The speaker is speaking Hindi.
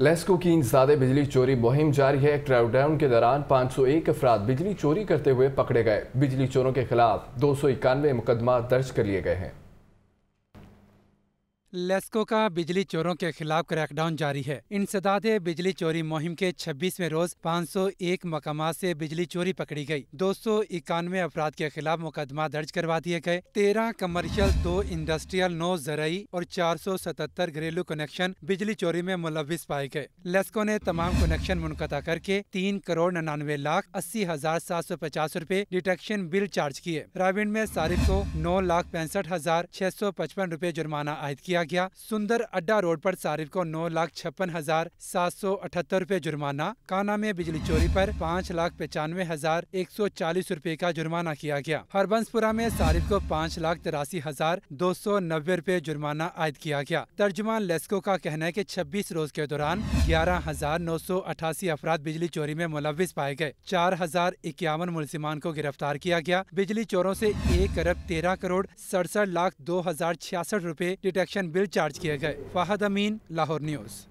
लेस्को की इंसादे बिजली चोरी मुहिम जारी है क्राउडाउन के दौरान 501 अफराद बिजली चोरी करते हुए पकड़े गए बिजली चोरों के खिलाफ दो सौ इक्यानवे मुकदमा दर्ज कर लिए गए हैं लेस्को का बिजली चोरों के खिलाफ क्रैकडाउन जारी है इंसदाद बिजली चोरी मुहिम के 26वें रोज 501 मकाम से बिजली चोरी पकड़ी गई। दो सौ इक्यानवे अपराध के खिलाफ मुकदमा दर्ज करवा दिए गए तेरह कमर्शियल दो इंडस्ट्रियल नौ जरई और चार सौ सतहत्तर घरेलू कनेक्शन बिजली चोरी में मुलविस पाए गए लेस्को ने तमाम कनेक्शन मुनकता करके तीन करोड़ नन्यानवे लाख अस्सी हजार सात सौ पचास रूपए डिटेक्शन बिल चार्ज किए रावीण में सारिफ को नौ लाख पैंसठ हजार छह सौ पचपन रूपए जुर्माना आयद किया किया गया सुंदर अड्डा रोड पर सारिफ को नौ लाख छप्पन हजार सात सौ अठहत्तर रूपए जुर्माना काना में बिजली चोरी पर पाँच लाख पचानवे हजार एक सौ चालीस रूपए का जुर्माना किया गया हरबंसपुरा में सारिफ को पाँच लाख तिरासी हजार दो सौ नब्बे रूपए जुर्माना आयद किया गया तर्जुमान लेस्को का कहना है की छब्बीस रोज के दौरान ग्यारह हजार नौ सौ अठासी अफराद बिजली चोरी में मुलविस पाए गए चार हजार इक्यावन मुलजिमान को गिरफ्तार किया गया बिजली चोरों ऐसी एक अरब तेरह करोड़ सड़सठ लाख दो हजार छियासठ रूपए डिटेक्शन बिल चार्ज किया गए वाहद अमीन लाहौर न्यूज़